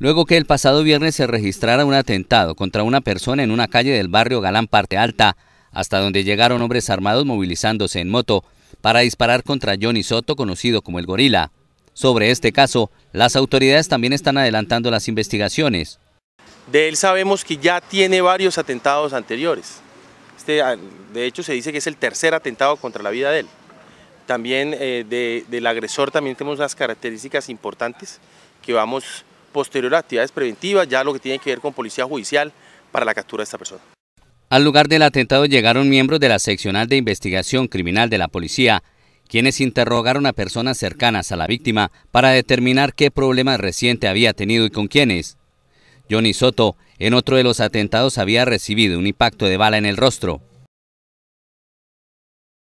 luego que el pasado viernes se registrara un atentado contra una persona en una calle del barrio Galán Parte Alta, hasta donde llegaron hombres armados movilizándose en moto para disparar contra Johnny Soto, conocido como el gorila. Sobre este caso, las autoridades también están adelantando las investigaciones. De él sabemos que ya tiene varios atentados anteriores. Este, ah, de hecho, se dice que es el tercer atentado contra la vida de él. También eh, del agresor también tenemos unas características importantes que vamos posterior a actividades preventivas, ya lo que tiene que ver con policía judicial para la captura de esta persona. Al lugar del atentado llegaron miembros de la seccional de investigación criminal de la policía, quienes interrogaron a personas cercanas a la víctima para determinar qué problema reciente había tenido y con quiénes. Johnny Soto, en otro de los atentados, había recibido un impacto de bala en el rostro.